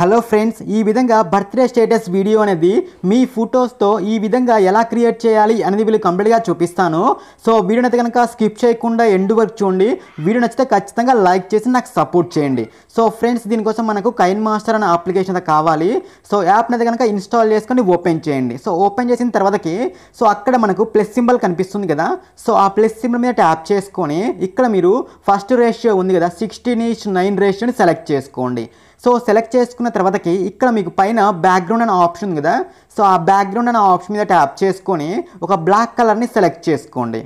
hello friends ఈ విధంగా birthday status video అనేది మీ ఫొటోస్తో ఈ విధంగా ఎలా క్రియేట్ చేయాలి అనేది వీళ్ళు కంప్లీట్గా చూపిస్తాను సో వీడియో కనుక స్కిప్ చేయకుండా ఎండ్ వర్క్ చూడండి వీడియో నచ్చితే ఖచ్చితంగా లైక్ చేసి నాకు సపోర్ట్ చేయండి సో ఫ్రెండ్స్ దీనికోసం మనకు కైన్ మాస్టర్ అనే అప్లికేషన్ కావాలి సో యాప్ అయితే కనుక ఇన్స్టాల్ చేసుకొని ఓపెన్ చేయండి సో ఓపెన్ చేసిన తర్వాతకి సో అక్కడ మనకు ప్లస్ సింబల్ కనిపిస్తుంది కదా సో ఆ ప్లస్ సింబల్ మీద ట్యాప్ చేసుకొని ఇక్కడ మీరు ఫస్ట్ రేషియో ఉంది కదా సిక్స్టీన్ ఈచ్ నైన్ రేషియోని సెలెక్ట్ చేసుకోండి సో సెలెక్ట్ చేసుకున్న తర్వాతకి ఇక్కడ మీకు పైన బ్యాక్గ్రౌండ్ అనే ఆప్షన్ ఉంది కదా సో ఆ బ్యాక్గ్రౌండ్ అనే ఆప్షన్ మీద ట్యాప్ చేసుకొని ఒక బ్లాక్ కలర్ని సెలెక్ట్ చేసుకోండి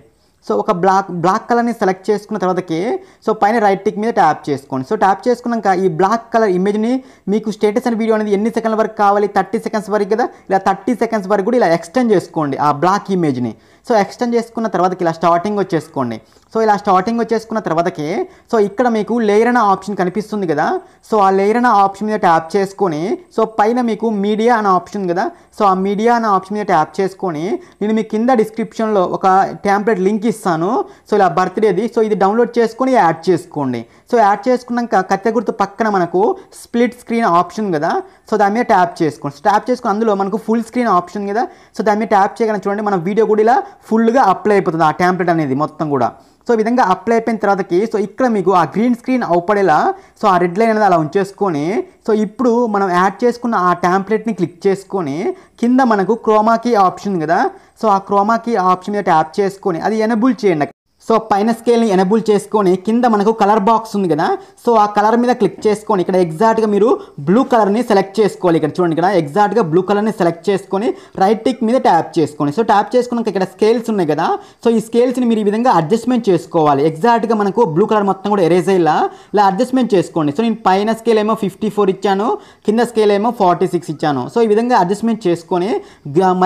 సో ఒక బ్లాక్ బ్లాక్ కలర్ని సెలెక్ట్ చేసుకున్న తర్వాతకి సో పైన రైట్ టిక్ మీద ట్యాప్ చేసుకోండి సో ట్యాప్ చేసుకున్నాక ఈ బ్లాక్ కలర్ ఇమేజ్ని మీకు స్టేటస్ అనే వీడియో అనేది ఎన్ని సెకండ్ల వరకు కావాలి థర్టీ సెకండ్స్ వరకు కదా ఇలా థర్టీ సెకండ్స్ వరకు కూడా ఇలా ఎక్స్టెండ్ చేసుకోండి ఆ బ్లాక్ ఇమేజ్ని సో ఎక్స్టెండ్ చేసుకున్న తర్వాతకి ఇలా స్టార్టింగ్ వచ్చేసుకోండి సో ఇలా స్టార్టింగ్ వచ్చేసుకున్న తర్వాతకి సో ఇక్కడ మీకు లేయర్ అనే ఆప్షన్ కనిపిస్తుంది కదా సో ఆ లేయర్ అనే ఆప్షన్ మీద ట్యాప్ చేసుకొని సో పైన మీకు మీడియా అనే ఆప్షన్ కదా సో ఆ మీడియా అనే ఆప్షన్ మీద ట్యాప్ చేసుకొని నేను మీ కింద డిస్క్రిప్షన్లో ఒక ట్యాంప్లెట్ లింక్ ఇస్తాను సో ఇలా బర్త్డేది సో ఇది డౌన్లోడ్ చేసుకొని యాడ్ చేసుకోండి సో యాడ్ చేసుకున్నాక కత్తె గుర్తు పక్కన మనకు స్ప్లిట్ స్క్రీన్ ఆప్షన్ కదా సో దాని మీద ట్యాప్ చేసుకోండి ట్యాప్ చేసుకుని అందులో మనకు ఫుల్ స్క్రీన్ ఆప్షన్ కదా సో దాని మీద ట్యాప్ చేయగానే చూడండి మన వీడియో కూడా ఇలా ఫుల్గా అప్లై అయిపోతుంది ఆ ట్యాంప్లెట్ అనేది మొత్తం కూడా సో ఈ విధంగా అప్లై అయిపోయిన తర్వాతకి సో ఇక్కడ మీకు ఆ గ్రీన్ స్క్రీన్ అవుపడేలా సో ఆ రెడ్ లైన్ అనేది అలా ఉంచేసుకొని సో ఇప్పుడు మనం యాడ్ చేసుకున్న ఆ ట్యాంప్లెట్ని క్లిక్ చేసుకొని కింద మనకు క్రోమాకి ఆప్షన్ కదా సో ఆ క్రోమాకి ఆప్షన్ మీద ట్యాప్ చేసుకొని అది ఎనబుల్ చేయండి సో పైన స్కేల్ని ఎనబుల్ చేసుకొని కింద మనకు కలర్ బాక్స్ ఉంది కదా సో ఆ కలర్ మీద క్లిక్ చేసుకొని ఇక్కడ ఎగ్జాక్ట్గా మీరు బ్లూ కలర్ని సెలెక్ట్ చేసుకోవాలి ఇక్కడ చూడండి ఇక్కడ ఎగ్జాక్ట్గా బ్లూ కలర్ని సెలెక్ట్ చేసుకొని రైట్ టిక్ మీద ట్యాప్ చేసుకోండి సో ట్యాప్ చేసుకున్నాక ఇక్కడ స్కేల్స్ ఉన్నాయి కదా సో ఈ స్కేల్స్ని మీరు ఈ విధంగా అడ్జస్ట్మెంట్ చేసుకోవాలి ఎగ్జాక్ట్గా మనకు బ్లూ కలర్ మొత్తం కూడా ఎరేజ్ అయ్యేలా ఇలా అడ్జస్ట్మెంట్ చేసుకోండి సో నేను పైన స్కేల్ ఏమో ఫిఫ్టీ ఫోర్ ఇచ్చాను కింద స్కేల్ ఏమో ఫార్టీ సిక్స్ ఇచ్చాను సో ఈ విధంగా అడ్జస్ట్మెంట్ చేసుకొని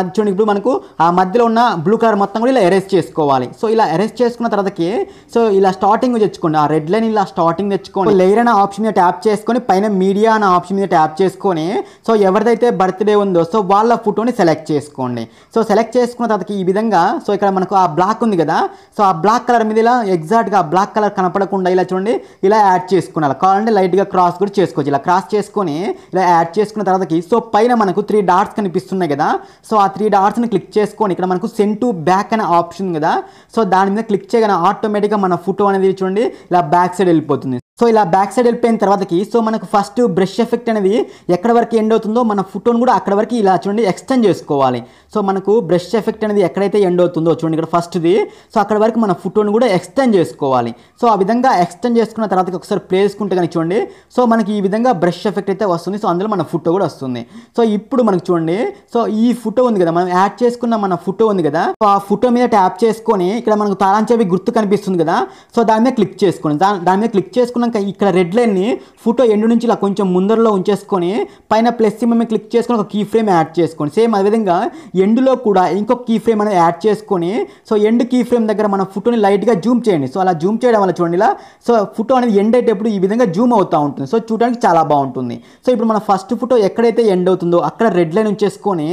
మధ్య ఇప్పుడు మనకు ఆ మధ్యలో ఉన్న బ్లూ కలర్ మొత్తం కూడా ఇలా ఎరేజ్ చేసుకోవాలి సో ఇలా ఎరేజ్ చేసుకున్న తెచ్చుకున్న తర్వాతకి సో ఇలా స్టార్టింగ్ తెచ్చుకోండి ఆ రెడ్ లైన్ ఇలా స్టార్టింగ్ తెచ్చుకోండి లేయర్ అనే ఆప్షన్ మీద ట్యాప్ చేసుకొని పైన మీడియా అనే ఆప్షన్ మీద ట్యాప్ చేసుకొని సో ఎవరిదైతే బర్త్డే ఉందో సో వాళ్ళ ఫోటోని సెలెక్ట్ చేసుకోండి సో సెలెక్ట్ చేసుకున్న తర్వాత ఈ విధంగా సో ఇక్కడ మనకు ఆ బ్లాక్ ఉంది కదా సో ఆ బ్లాక్ కలర్ మీద ఇలా ఎగ్జాక్ట్గా ఆ బ్లాక్ కలర్ కనపడకుండా ఇలా చూడండి ఇలా యాడ్ చేసుకున్నారు కావాలంటే లైట్గా క్రాస్ కూడా చేసుకోవచ్చు ఇలా క్రాస్ చేసుకొని ఇలా యాడ్ చేసుకున్న తర్వాతకి సో పైన మనకు త్రీ డాట్స్ కనిపిస్తున్నాయి కదా సో ఆ త్రీ డాట్స్ని క్లిక్ చేసుకొని ఇక్కడ మనకు సెంటు టు బ్యాక్ అనే ఆప్షన్ కదా సో దాని మీద క్లిక్ ఇస్తే కానీ ఆటోమేటిక్గా మన ఫోటో అనేది చూడండి ఇలా బ్యాక్ సైడ్ వెళ్ళిపోతుంది సో ఇలా బ్యాక్ సైడ్ వెళ్ళిపోయిన తర్వాతకి సో మనకు ఫస్ట్ బ్రష్ ఎఫెక్ట్ అనేది ఎక్కడ వరకు ఎండ్ అవుతుందో మన ఫుటోన్ కూడా అక్కడ వరకు ఇలా చూడండి ఎక్స్టెండ్ చేసుకోవాలి సో మనకు బ్రష్ ఎఫెక్ట్ అనేది ఎక్కడైతే ఎండ్ అవుతుందో చూడండి ఇక్కడ ఫస్ట్ది సో అక్కడ వరకు మన ఫుటోన్ కూడా ఎక్స్టెండ్ చేసుకోవాలి సో ఆ విధంగా ఎక్స్టెండ్ చేసుకున్న తర్వాత ఒకసారి ప్లే చేసుకుంటే కానీ చూడండి సో మనకి ఈ విధంగా బ్రష్ ఎఫెక్ట్ అయితే వస్తుంది సో అందులో మన ఫుటో కూడా వస్తుంది సో ఇప్పుడు మనకు చూడండి సో ఈ ఫుటో ఉంది కదా మనం యాడ్ చేసుకున్న మన ఫుటో ఉంది కదా సో ఆ ఫోటో మీద ట్యాప్ చేసుకొని ఇక్కడ మనకు తారాంచేవి గుర్తు కనిపిస్తుంది కదా సో దాని మీద క్లిక్ చేసుకోండి దాని మీద క్లిక్ చేసుకున్న కనుక ఇక్కడ రెడ్ లైన్ని ఫోటో ఎండు నుంచి ఇలా కొంచెం ముందరలో ఉంచేసుకొని పైన ప్లస్ సింహం క్లిక్ చేసుకొని ఒక కీ ఫ్రేమ్ యాడ్ చేసుకోండి సేమ్ అదేవిధంగా ఎండ్లో కూడా ఇంకొక కీ ఫ్రేమ్ అనేది యాడ్ చేసుకొని సో ఎండ్ కీ ఫ్రేమ్ దగ్గర మన ఫోటోని లైట్గా జూమ్ చేయండి సో అలా జూమ్ చేయడం వల్ల చూడండి ఇలా సో ఫోటో అనేది ఎండ్ అయ్యేటప్పుడు ఈ విధంగా జూమ్ అవుతూ ఉంటుంది సో చూడడానికి చాలా బాగుంటుంది సో ఇప్పుడు మన ఫస్ట్ ఫోటో ఎక్కడైతే ఎండ్ అవుతుందో అక్కడ రెడ్ లైన్ ఉంచేసుకొని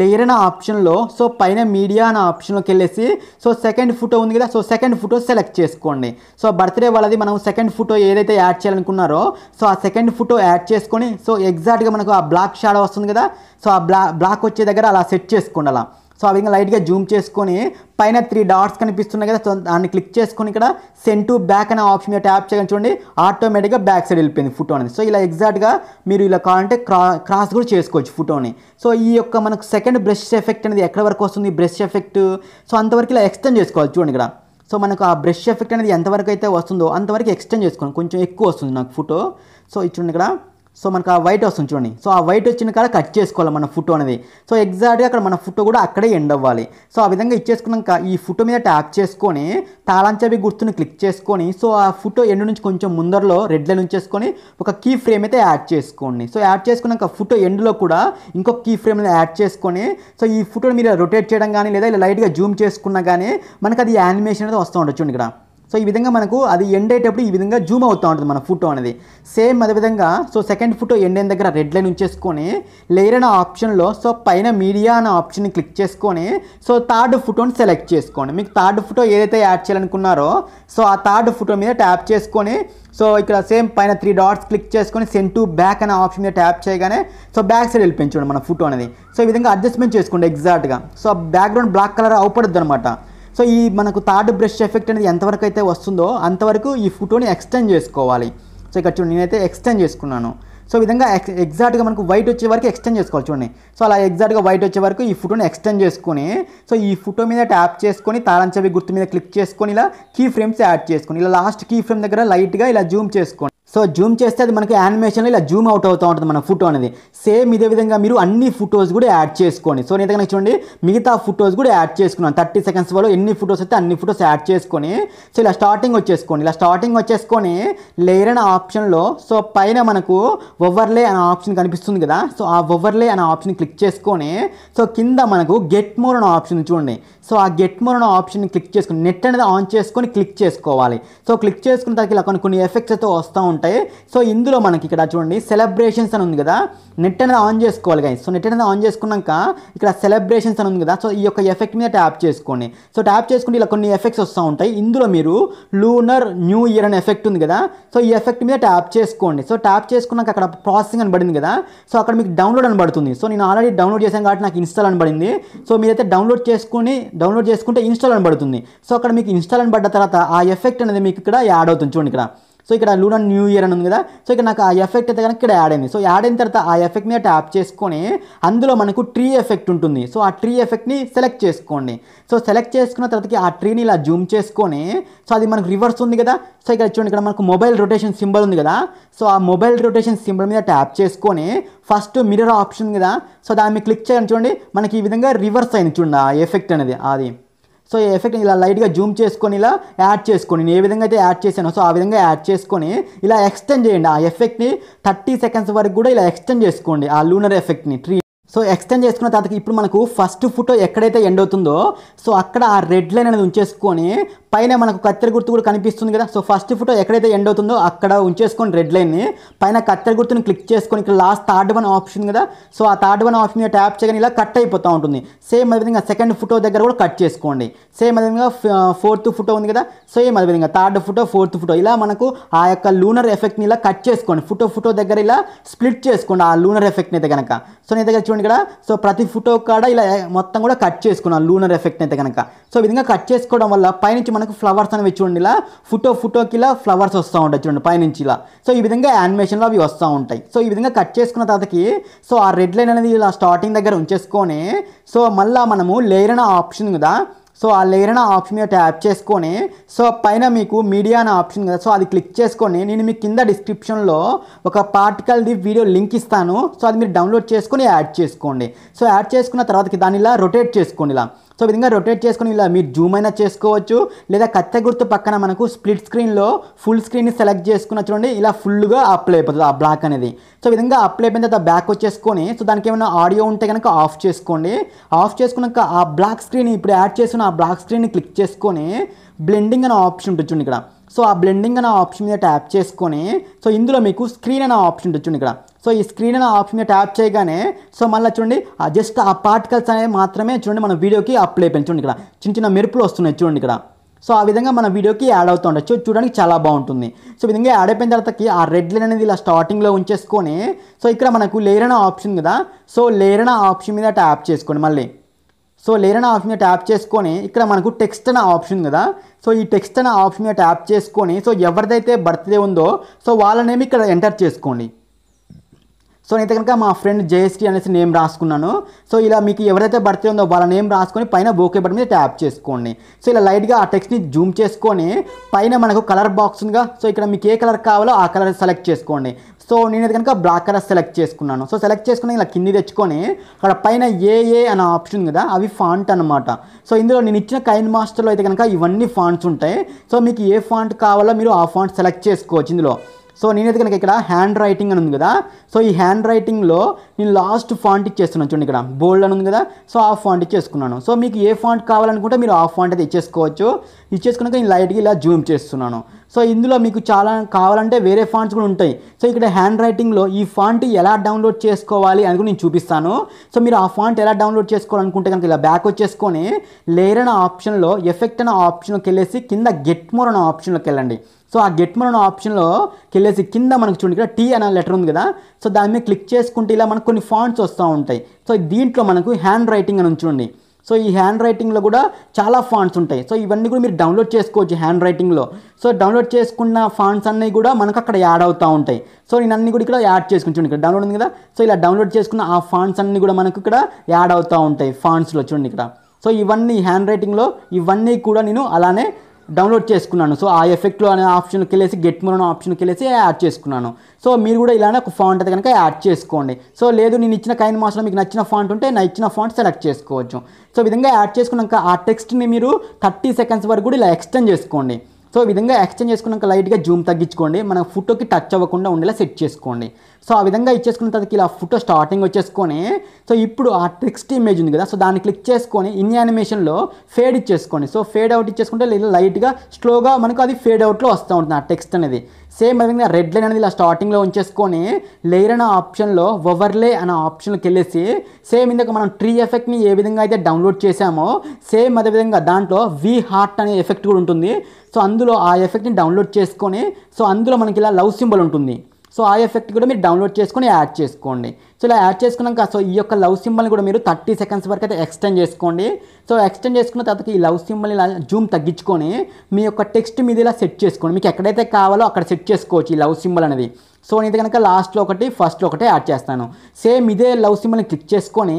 లేయర్ అనే ఆప్షన్లో సో పైన మీడియా అనే ఆప్షన్లోకి వెళ్ళేసి సో సెకండ్ ఫోటో ఉంది కదా సో సెకండ్ ఫోటో సెలెక్ట్ చేసుకోండి సో బర్త్డే వాళ్ళది మనం సెకండ్ ఫోటో ఏదైతే యాడ్ చేయాలనుకున్నారో సో ఆ సెకండ్ ఫోటో యాడ్ చేసుకొని సో ఎగ్జాక్ట్గా మనకు ఆ బ్లాక్ షాడో వస్తుంది కదా సో ఆ బ్లా బ్లాక్ వచ్చే దగ్గర అలా సెట్ చేసుకోండి అలా సో ఆ విధంగా లైట్గా జూమ్ చేసుకొని పైన త్రీ డాట్స్ కనిపిస్తున్నాయి కదా సో దాన్ని క్లిక్ చేసుకొని ఇక్కడ సెంట్ టు బ్యాక్ అనే ఆప్షన్ మీద ట్యాప్ చేయగలను చూడండి ఆటోమేటిక్గా బ్యాక్ సైడ్ వెళ్ళిపోయింది ఫోటో అనేది సో ఇలా ఎగ్జాక్ట్గా మీరు ఇలా కావాలంటే క్రా క్రాస్ కూడా చేసుకోవచ్చు ఫోటోని సో ఈ యొక్క మనకు సెకండ్ బ్రష్ ఎఫెక్ట్ అనేది ఎక్కడ వరకు వస్తుంది బ్రష్ ఎఫెక్ట్ సో అంతవరకు ఇలా ఎక్స్టెండ్ చేసుకోవాలి చూడండి ఇక్కడ సో మనకు ఆ బ్రష్ ఎఫెక్ట్ అనేది ఎంతవరకు అయితే వస్తుందో అంతవరకు ఎక్స్టెండ్ చేసుకోండి కొంచెం ఎక్కువ వస్తుంది నాకు ఫోటో సో ఇచ్చుండి ఇక్కడ సో మనకు ఆ వైట్ వస్తుంది చూడండి సో ఆ వైట్ వచ్చిన కాడ కట్ చేసుకోవాలి మన ఫోటో అనేది సో ఎగ్జాక్ట్గా అక్కడ మన ఫోటో కూడా అక్కడే ఎండ్ అవ్వాలి సో ఆ విధంగా ఇచ్చేసుకున్నాక ఈ ఫోటో మీద ట్యాప్ చేసుకొని తాళంచవి గుర్తుని క్లిక్ చేసుకొని సో ఆ ఫోటో ఎండ్ నుంచి కొంచెం ముందరలో రెడ్ లైన్ ఉంచేసుకొని ఒక కీ ఫ్రేమ్ అయితే యాడ్ చేసుకోండి సో యాడ్ చేసుకున్నాక ఫోటో ఎండ్లో కూడా ఇంకో కీ ఫ్రేమ్ యాడ్ చేసుకొని సో ఈ ఫోటోని మీరు రొటేట్ చేయడం కానీ లేదా ఇలా లైట్గా జూమ్ చేసుకున్నా కానీ మనకు అది యానిమేషన్ అనేది వస్తూ ఉండొచ్చు ఇక్కడ సో ఈ విధంగా మనకు అది ఎండ్ అయ్యేటప్పుడు ఈ విధంగా జూమ్ అవుతూ ఉంటుంది మన ఫోటో అనేది సేమ్ అదేవిధంగా సో సెకండ్ ఫోటో ఎండ్ అయిన దగ్గర రెడ్ లైన్ ఉంచేసుకొని లేయర్ అనే ఆప్షన్లో సో పైన మీడియా అనే ఆప్షన్ని క్లిక్ చేసుకొని సో థర్డ్ ఫోటోని సెలెక్ట్ చేసుకోండి మీకు థర్డ్ ఫోటో ఏదైతే యాడ్ చేయాలనుకున్నారో సో ఆ థర్డ్ ఫోటో మీద ట్యాప్ చేసుకొని సో ఇక్కడ సేమ్ పైన త్రీ డాట్స్ క్లిక్ చేసుకొని సెంట్ టు బ్యాక్ అనే ఆప్షన్ మీద ట్యాప్ చేయగానే సో బ్యాక్ సైడ్ పెంచుకోండి మన ఫోటో అనేది సో ఈ విధంగా అడ్జస్ట్మెంట్ చేసుకోండి ఎగ్జాక్ట్గా సో బ్యాక్గ్రౌండ్ బ్లాక్ కలర్ అవుపడద్దు అనమాట సో ఈ మనకు థర్డ్ బ్రష్ ఎఫెక్ట్ అనేది ఎంతవరకు అయితే వస్తుందో అంతవరకు ఈ ఫోటోని ఎక్స్టెండ్ చేసుకోవాలి సో ఇక్కడ చూడండి నేనైతే ఎక్స్టెండ్ చేసుకున్నాను సో విధంగా ఎక్స్ ఎగ్జాక్ట్గా మనకు వైట్ వచ్చే వరకు ఎక్స్టెండ్ చేసుకోవాలి చూడండి సో అలా ఎగ్జాక్ట్గా వైట్ వచ్చే వరకు ఈ ఫోటోని ఎక్స్టెండ్ చేసుకొని సో ఈ ఫోటో మీద ట్యాప్ చేసుకొని తాళం గుర్తు మీద క్లిక్ చేసుకొని ఇలా కీ ఫ్రేమ్స్ యాడ్ చేసుకొని ఇలా లాస్ట్ కీ ఫ్రేమ్ దగ్గర లైట్గా ఇలా జూమ్ చేసుకోండి సో జూమ్ చేస్తే అది మనకి యానిమేషన్ ఇలా జూమ్ అవుట్ అవుతూ ఉంటుంది మన ఫోటో అనేది సేమ్ ఇదే విధంగా మీరు అన్ని ఫొటోస్ కూడా యాడ్ చేసుకోండి సో నేను చూడండి మిగతా ఫొటోస్ కూడా యాడ్ చేసుకున్నాను థర్టీ సెకండ్స్ వల్ల ఎన్ని ఫొటోస్ అయితే అన్ని ఫొటోస్ యాడ్ చేసుకొని సో ఇలా స్టార్టింగ్ వచ్చేసుకోండి ఇలా స్టార్టింగ్ వచ్చేసుకొని లేయర్ అనే ఆప్షన్లో సో పైన మనకు ఓవర్లే అనే ఆప్షన్ కనిపిస్తుంది కదా సో ఆ ఓవర్లే అనే ఆప్షన్ క్లిక్ చేసుకొని సో కింద మనకు గెట్ మోర్ అనే ఆప్షన్ చూడండి సో ఆ గెట్ మోర్ అనే ఆప్షన్ క్లిక్ చేసుకుని నెట్ అనేది ఆన్ చేసుకొని క్లిక్ చేసుకోవాలి సో క్లిక్ చేసుకున్న తర్వాత ఇలా కొన్ని కొన్ని ఎఫెక్ట్స్ అయితే వస్తూ ఉంటాయి సో ఇందులో మనకి ఇక్కడ చూడండి సెలబ్రేషన్స్ అని ఉంది కదా నెట్ అనేది ఆన్ చేసుకోవాలి కానీ సో నెట్ అనేది ఆన్ చేసుకున్నాక ఇక్కడ సెలబ్రేషన్స్ అని ఉంది కదా సో ఈ యొక్క ఎఫెక్ట్ మీద ట్యాప్ చేసుకోండి సో ట్యాప్ చేసుకుంటే ఇలా కొన్ని ఎఫెక్ట్స్ వస్తూ ఉంటాయి ఇందులో మీరు లూనర్ న్యూ ఇయర్ అనే ఎఫెక్ట్ ఉంది కదా సో ఈ ఎఫెక్ట్ మీద ట్యాప్ చేసుకోండి సో ట్యాప్ చేసుకున్నాక అక్కడ ప్రాసెసింగ్ అని పడింది కదా సో అక్కడ మీకు డౌన్లోడ్ అని పడుతుంది సో నేను ఆల్రెడీ డౌన్లోడ్ చేశాను కాబట్టి నాకు ఇన్స్టాల్ అని పడింది సో మీరైతే డౌన్లోడ్ చేసుకుని డౌన్లోడ్ చేసుకుంటే ఇన్స్టాల్ అని పడుతుంది సో అక్కడ మీకు ఇన్స్టాల్ అని పడ్డ తర్వాత ఆ ఎఫెక్ట్ అనేది మీకు ఇక్కడ యాడ్ అవుతుంది చూడండి ఇక్కడ సో ఇక్కడ లూనర్ న్యూ ఇయర్ అని ఉంది కదా సో ఇక్కడ నాకు ఆ ఎఫెక్ట్ అయితే కనుక ఇక్కడ యాడ్ అయింది సో యాడ్ అయిన తర్వాత ఆ ఎఫెక్ట్ మీద ట్యాప్ చేసుకొని అందులో మనకు ట్రీ ఎఫెక్ట్ ఉంటుంది సో ఆ ట్రీ ఎఫెక్ట్ని సెలెక్ట్ చేసుకోండి సో సెలెక్ట్ చేసుకున్న తర్వాతకి ఆ ట్రీని ఇలా జూమ్ చేసుకొని సో అది మనకు రివర్స్ ఉంది కదా సో ఇక్కడ చూడండి ఇక్కడ మనకు మొబైల్ రొటేషన్ సింబల్ ఉంది కదా సో ఆ మొబైల్ రొటేషన్ సింబల్ మీద ట్యాప్ చేసుకొని ఫస్ట్ మిర్రర్ ఆప్షన్ కదా సో దాన్ని క్లిక్ చేయండి చూడండి మనకి ఈ విధంగా రివర్స్ అయింది చూడండి ఆ ఎఫెక్ట్ అనేది అది సో ఈ ఎఫెక్ట్ని ఇలా లైట్గా జూమ్ చేసుకొని ఇలా యాడ్ చేసుకొని నేను ఏ విధంగా అయితే యాడ్ చేశానో సో ఆ విధంగా యాడ్ చేసుకొని ఇలా ఎక్స్టెండ్ చేయండి ఆ ఎఫెక్ట్ని థర్టీ సెకండ్స్ వరకు కూడా ఇలా ఎక్స్టెండ్ చేసుకోండి ఆ లూనర్ ఎఫెక్ట్ని ట్రీ సో ఎక్స్టెండ్ చేసుకున్న తర్వాత ఇప్పుడు మనకు ఫస్ట్ ఫోటో ఎక్కడైతే ఎండ్ అవుతుందో సో అక్కడ ఆ రెడ్ లైన్ అనేది ఉంచేసుకొని పైన మనకు కత్తెర గుర్తు కూడా కనిపిస్తుంది కదా సో ఫస్ట్ ఫోటో ఎక్కడైతే ఎండ్ అవుతుందో అక్కడ ఉంచేసుకొని రెడ్ లైన్ని పైన కత్తెర గుర్తుని క్లిక్ చేసుకొని ఇక్కడ లాస్ట్ థర్డ్ వన్ ఆప్షన్ కదా సో ఆ థర్డ్ వన్ ఆప్షన్ ట్యాప్ చేయగానే ఇలా కట్ అయిపోతూ ఉంటుంది సేమ్ అదేవిధంగా సెకండ్ ఫోటో దగ్గర కూడా కట్ చేసుకోండి సేమ్ అదేవిధంగా ఫోర్త్ ఫోటో uh, ఉంది కదా సేమ్ అదేవిధంగా థర్డ్ ఫోటో ఫోర్త్ ఫోటో ఇలా మనకు ఆ యొక్క లూనర్ ఎఫెక్ట్ని ఇలా కట్ చేసుకోండి ఫోటో ఫోటో దగ్గర ఇలా స్ప్లిట్ చేసుకోండి ఆ లూనర్ ఎఫెక్ట్ని అయితే కనుక సో నేను దగ్గర చూడండి కదా సో ప్రతి ఫోటో కూడా ఇలా eh, మొత్తం కూడా కట్ చేసుకున్నాను లూనర్ ఎఫెక్ట్ని అయితే కనుక సో విధంగా కట్ చేసుకోవడం వల్ల పైనుంచి మనకు ఫ్లవర్స్ అనేవి చూడండి ఇలా ఫోటో ఫోటోకి ఇలా ఫ్లవర్స్ వస్తూ ఉంటాయి చూడండి పైనుంచి ఇలా సో ఈ విధంగా యానిమేషన్లో అవి వస్తూ ఉంటాయి సో ఈ విధంగా కట్ చేసుకున్న తర్వాతకి సో ఆ రెడ్ లైన్ అనేది ఇలా స్టార్టింగ్ దగ్గర ఉంచేసుకొని సో మళ్ళీ మనము లేయర్ ఆప్షన్ కదా సో ఆ లేయర్ ఆప్షన్ మీద ట్యాప్ చేసుకొని సో పైన మీకు మీడియా అనే ఆప్షన్ కదా సో అది క్లిక్ చేసుకొని నేను మీకు కింద డిస్క్రిప్షన్లో ఒక పార్టికల్ది వీడియో లింక్ ఇస్తాను సో అది మీరు డౌన్లోడ్ చేసుకొని యాడ్ చేసుకోండి సో యాడ్ చేసుకున్న తర్వాతకి దాని ఇలా రొటేట్ చేసుకోండి ఇలా సో విధంగా రొటేట్ చేసుకుని ఇలా మీరు జూమ్ అయినా చేసుకోవచ్చు లేదా కత్తె గుర్తు పక్కన మనకు స్ప్లిట్ స్క్రీన్లో ఫుల్ స్క్రీన్ సెలెక్ట్ చేసుకున్న చూడండి ఇలా ఫుల్గా అప్లై అయిపోతుంది ఆ బ్లాక్ అనేది సో విధంగా అప్లై అయిపోయిన తర్వాత బ్యాక్ వచ్చేసుకొని సో దానికి ఏమైనా ఆడియో ఉంటే కనుక ఆఫ్ చేసుకోండి ఆఫ్ చేసుకున్నాక ఆ బ్లాక్ స్క్రీన్ ఇప్పుడు యాడ్ చేసుకున్న ఆ బ్లాక్ స్క్రీన్ని క్లిక్ చేసుకొని బ్లెండింగ్ అనే ఆప్షన్ ఉంటుంది చూడండి ఇక్కడ సో ఆ బ్లెండింగ్ అనే ఆప్షన్ మీద ట్యాప్ చేసుకొని సో ఇందులో మీకు స్క్రీన్ అనే ఆప్షన్ ఉంటుంది చూడండి ఇక్కడ సో ఈ స్క్రీన్ అనే ఆప్షన్ మీద ట్యాప్ చేయగానే సో మళ్ళీ చూడండి జస్ట్ ఆ పార్టికల్స్ అనేవి మాత్రమే చూడండి మన వీడియోకి అప్లై అయిపోయింది చూడండి ఇక్కడ చిన్న చిన్న మెరుపులు వస్తున్నాయి చూడండి ఇక్కడ సో ఆ విధంగా మన వీడియోకి యాడ్ అవుతూ ఉండొచ్చు చూడడానికి చాలా బాగుంటుంది సో విధంగా యాడ్ అయిపోయిన తర్వాతకి ఆ రెడ్ లైన్ అనేది ఇలా స్టార్టింగ్లో ఉంచేసుకొని సో ఇక్కడ మనకు లేరణ ఆప్షన్ కదా సో లేరణ ఆప్షన్ మీద ట్యాప్ చేసుకోండి మళ్ళీ సో లేరణ ఆప్షన్ మీద ట్యాప్ చేసుకొని ఇక్కడ మనకు టెక్స్ట్ అనే ఆప్షన్ కదా సో ఈ టెక్స్ట్ అనే ఆప్షన్ మీద ట్యాప్ చేసుకొని సో ఎవరిదైతే బర్త్డే ఉందో సో వాళ్ళనేమి ఇక్కడ ఎంటర్ చేసుకోండి సో నేనైతే కనుక మా ఫ్రెండ్ జేఎస్టీ అనేసి నేమ్ రాసుకున్నాను సో ఇలా మీకు ఎవరైతే బర్త్డే ఉందో వాళ్ళ నేమ్ రాసుకొని పైన బోకే బటన్ మీద ట్యాప్ చేసుకోండి సో ఇలా లైట్గా ఆ టెక్స్ట్ని జూమ్ చేసుకొని పైన మనకు కలర్ బాక్స్ ఉందిగా సో ఇక్కడ మీకు ఏ కలర్ కావాలో ఆ కలర్ సెలెక్ట్ చేసుకోండి సో నేనైతే కనుక బ్లాక్ కలర్ సెలెక్ట్ చేసుకున్నాను సో సెలెక్ట్ చేసుకుని ఇలా కింది తెచ్చుకొని అక్కడ పైన ఏ ఏ అనే ఆప్షన్ కదా అవి ఫాంట్ అనమాట సో ఇందులో నేను ఇచ్చిన కైన్ మాస్టర్లో అయితే కనుక ఇవన్నీ ఫాంట్స్ ఉంటాయి సో మీకు ఏ ఫాంట్ కావాలో మీరు ఆ ఫాంట్ సెలెక్ట్ చేసుకోవచ్చు ఇందులో సో నేనైతే కనుక ఇక్కడ హ్యాండ్ రైటింగ్ అని ఉంది కదా సో ఈ హ్యాండ్ రైటింగ్లో నేను లాస్ట్ ఫాంట్ ఇచ్చేస్తున్నాను చూడండి ఇక్కడ బోల్డ్ అని ఉంది కదా సో ఆ ఫాంట్ ఇచ్చేసుకున్నాను సో మీకు ఏ ఫాంట్ కావాలనుకుంటే మీరు ఆ ఫాంట్ అయితే ఇచ్చేసుకోవచ్చు ఇచ్చేసుకున్నాక నేను లైట్గా ఇలా జూమ్ చేస్తున్నాను సో ఇందులో మీకు చాలా కావాలంటే వేరే ఫాంట్స్ కూడా ఉంటాయి సో ఇక్కడ హ్యాండ్ రైటింగ్లో ఈ ఫాంట్ ఎలా డౌన్లోడ్ చేసుకోవాలి అని కూడా నేను చూపిస్తాను సో మీరు ఆ ఫాంట్ ఎలా డౌన్లోడ్ చేసుకోవాలనుకుంటే కనుక ఇలా బ్యాక్ వచ్చేసుకొని లేయర్ అనే ఆప్షన్లో ఎఫెక్ట్ అనే ఆప్షన్లోకి వెళ్ళేసి కింద గెట్ మోర్ అనే ఆప్షన్లోకి వెళ్ళండి సో ఆ గెట్ మోర్ అనే ఆప్షన్లో వెళ్ళేసి కింద మనకు చూడండి ఇక్కడ టీ అనే లెటర్ ఉంది కదా సో దాని మీద క్లిక్ చేసుకుంటే ఇలా మనకు కొన్ని ఫాంట్స్ వస్తూ ఉంటాయి సో దీంట్లో మనకు హ్యాండ్ రైటింగ్ అని చూడండి సో ఈ హ్యాండ్ రైటింగ్లో కూడా చాలా ఫాంట్స్ ఉంటాయి సో ఇవన్నీ కూడా మీరు డౌన్లోడ్ చేసుకోవచ్చు హ్యాండ్ రైటింగ్లో సో డౌన్లోడ్ చేసుకున్న ఫాంట్స్ అన్నీ కూడా మనకు అక్కడ యాడ్ అవుతూ ఉంటాయి సో నేను అన్ని కూడా ఇక్కడ యాడ్ చేసుకుని చూడండి ఇక్కడ డౌన్లోడ్ ఉంది కదా సో ఇలా డౌన్లోడ్ చేసుకున్న ఆ ఫాంట్స్ అన్నీ కూడా మనకు ఇక్కడ యాడ్ అవుతూ ఉంటాయి ఫాంట్స్లో చూడండి ఇక్కడ సో ఇవన్నీ హ్యాండ్ రైటింగ్లో ఇవన్నీ కూడా నేను అలానే డౌన్లోడ్ చేసుకున్నాను సో ఆ ఎఫెక్ట్లో అనే ఆప్షన్కి వెళ్ళేసి గెట్ మోర్ అనే ఆప్షన్కి వెళ్ళేసి యాడ్ చేసుకున్నాను సో మీరు కూడా ఇలానే ఒక ఫాంట్ అయితే కనుక యాడ్ చేసుకోండి సో లేదు నేను ఇచ్చిన కైన్ మాస్లో మీకు నచ్చిన ఫాంట్ ఉంటే నా ఇచ్చిన ఫాంట్ సెలెక్ట్ చేసుకోవచ్చు సో విధంగా యాడ్ చేసుకున్నాక ఆ టెక్స్ట్ని మీరు థర్టీ సెకండ్స్ వరకు కూడా ఇలా ఎక్స్టెండ్ చేసుకోండి సో విధంగా ఎక్స్టెండ్ చేసుకున్నాక లైట్గా జూమ్ తగ్గించుకోండి మన ఫోటోకి టచ్ అవ్వకుండా ఉండేలా సెట్ చేసుకోండి సో ఆ విధంగా ఇచ్చేసుకున్న తర్వాత ఇలా ఫోటో స్టార్టింగ్ వచ్చేసుకొని సో ఇప్పుడు ఆ టెక్స్ట్ ఇమేజ్ ఉంది కదా సో దాన్ని క్లిక్ చేసుకొని ఇన్ యానిమేషన్లో ఫేడ్ ఇచ్చేసుకోండి సో ఫేడ్ అవుట్ ఇచ్చేసుకుంటే లేదా లైట్గా స్లోగా మనకు అది ఫేడ్ అవుట్లో వస్తూ ఉంటుంది ఆ టెక్స్ట్ అనేది సేమ్ విధంగా రెడ్ లైన్ అనేది ఇలా స్టార్టింగ్లో ఉంచేసుకొని లేయర్ అనే ఆప్షన్లో ఓవర్లే అనే ఆప్షన్కి వెళ్ళేసి సేమ్ ఇందాక మనం ట్రీ ఎఫెక్ట్ని ఏ విధంగా అయితే డౌన్లోడ్ చేసామో సేమ్ అదేవిధంగా దాంట్లో వి హార్ట్ అనే ఎఫెక్ట్ కూడా ఉంటుంది సో అందులో ఆ ఎఫెక్ట్ని డౌన్లోడ్ చేసుకొని సో అందులో మనకి ఇలా లవ్ సింబల్ ఉంటుంది సో ఆ ఎఫెక్ట్ కూడా మీరు డౌన్లోడ్ చేసుకొని యాడ్ చేసుకోండి సో ఇలా యాడ్ చేసుకున్నాక సో ఈ యొక్క లవ్ సింబల్ని కూడా మీరు థర్టీ సెకండ్స్ వరకు అయితే ఎక్స్టెండ్ చేసుకోండి సో ఎక్స్టెండ్ చేసుకున్న తర్వాత ఈ లవ్ సింబల్ని ఇలా జూమ్ తగ్గించుకొని మీ యొక్క టెక్స్ట్ మీద ఇలా సెట్ చేసుకోండి మీకు ఎక్కడైతే కావాలో అక్కడ సెట్ చేసుకోవచ్చు ఈ లవ్ సింబల్ అనేది సో నేను కనుక లాస్ట్లో ఒకటి ఫస్ట్లో ఒకటి యాడ్ చేస్తాను సేమ్ ఇదే లవ్ సింబల్ని క్లిక్ చేసుకొని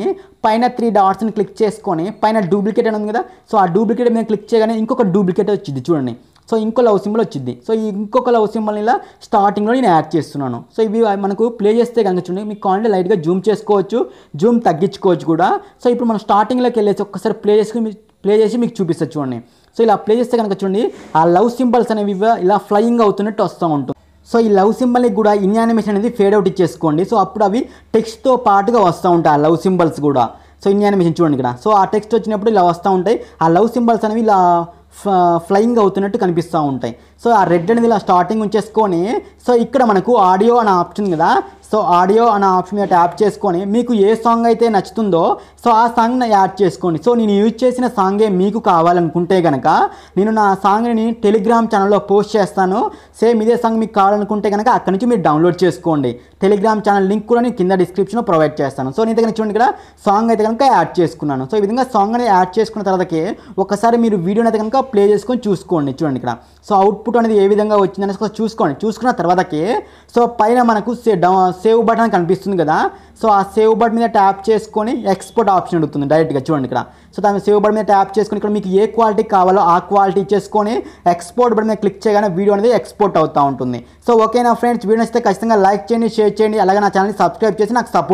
పైన త్రీ డాట్స్ని క్లిక్ చేసుకొని పైన డూప్లికేట్ అని ఉంది కదా సో ఆ డూప్లికేట్ మీద క్లిక్ చేయగానే ఇంకొక డూప్లికేట్ వచ్చింది చూడండి సో ఇంకో లవ్ సింబల్ వచ్చింది సో ఈ ఇంకొక లవ్ సింబల్ ఇలా స్టార్టింగ్లో నేను యాడ్ చేస్తున్నాను సో ఇవి మనకు ప్లే చేస్తే కనుక చూడండి మీకు కాన్లో లైట్గా జూమ్ చేసుకోవచ్చు జూమ్ తగ్గించుకోవచ్చు కూడా సో ఇప్పుడు మనం స్టార్టింగ్లోకి వెళ్ళేసి ఒక్కసారి ప్లే చేసుకుని ప్లే చేసి మీకు చూపిస్తాను చూడండి సో ఇలా ప్లే చేస్తే కనుక చూడండి ఆ లవ్ సింబల్స్ అనేవి ఇలా ఫ్లయింగ్ అవుతున్నట్టు వస్తూ ఉంటుంది సో ఈ లవ్ సింబల్కి కూడా ఇన్ యానిమేషన్ అనేది ఫేడ్ అవుట్ ఇచ్చేసుకోండి సో అప్పుడు అవి టెక్స్ట్తో పాటుగా వస్తూ ఉంటాయి ఆ లవ్ సింబల్స్ కూడా సో ఇన్ యానిమేషన్ చూడండి ఇక్కడ సో ఆ టెక్స్ట్ వచ్చినప్పుడు ఇలా వస్తూ ఉంటాయి ఆ లవ్ సింబల్స్ అనేవి ఇలా ఫ్లయింగ్ అవుతున్నట్టు కనిపిస్తూ ఉంటాయి సో ఆ రెడ్ అనేది ఇలా స్టార్టింగ్ ఉంచేసుకొని సో ఇక్కడ మనకు ఆడియో అనే ఆప్షన్ కదా సో ఆడియో అనే ఆప్షన్ మీద ట్యాప్ చేసుకొని మీకు ఏ సాంగ్ అయితే నచ్చుతుందో సో ఆ సాంగ్ని యాడ్ చేసుకోండి సో నేను యూజ్ చేసిన సాంగే మీకు కావాలనుకుంటే కనుక నేను నా సాంగ్ని టెలిగ్రామ్ ఛానల్లో పోస్ట్ చేస్తాను సేమ్ ఇదే సాంగ్ మీకు కావాలనుకుంటే కనుక అక్కడి నుంచి మీరు డౌన్లోడ్ చేసుకోండి టెలిగ్రామ్ ఛానల్ లింక్ కూడా నేను కింద డిస్క్రిప్షన్లో ప్రొవైడ్ చేస్తాను సో నేను దగ్గర చూడండి ఇక్కడ సాంగ్ అయితే కనుక యాడ్ చేసుకున్నాను సో ఈ విధంగా సాంగ్ అనేది యాడ్ చేసుకున్న తర్వాతకి ఒకసారి మీరు వీడియోని అయితే కనుక ప్లే చేసుకొని చూసుకోండి చూడండి ఇక్కడ సో అవుట్పుట్ అనేది ఏ విధంగా వచ్చిందనేసి చూసుకోండి చూసుకున్న తర్వాతకి సో పైన మనకు డౌన్ సేవ్ బటన్ కనిపిస్తుంది కదా సో ఆ సేవ్ బటన్ మీద ట్యాప్ చేసుకొని ఎక్స్పోర్ట్ ఆప్షన్ అడుగుతుంది డైరెక్ట్గా చూడండి ఇక్కడ సో దాని సేవ్ బటన్ మీద ట్యాప్ చేసుకొని ఇక్కడ మీకు ఏ క్వాలిటీ కావాలో ఆ క్వాలిటీ ఇచ్చేసుకొని ఎక్స్పోర్ట్ బటన్ మీద క్లిక్ చేయగానే వీడియో అనేది ఎక్స్పోర్ట్ అవుతూ ఉంటుంది సో ఓకే నా ఫ్రెండ్స్ వీడియో నచ్చితే ఖచ్చితంగా లైక్ చేయండి షేర్ చేయండి అలాగే నా ఛానల్ని సబ్స్క్రైబ్ చేసి నాకు సపోర్ట్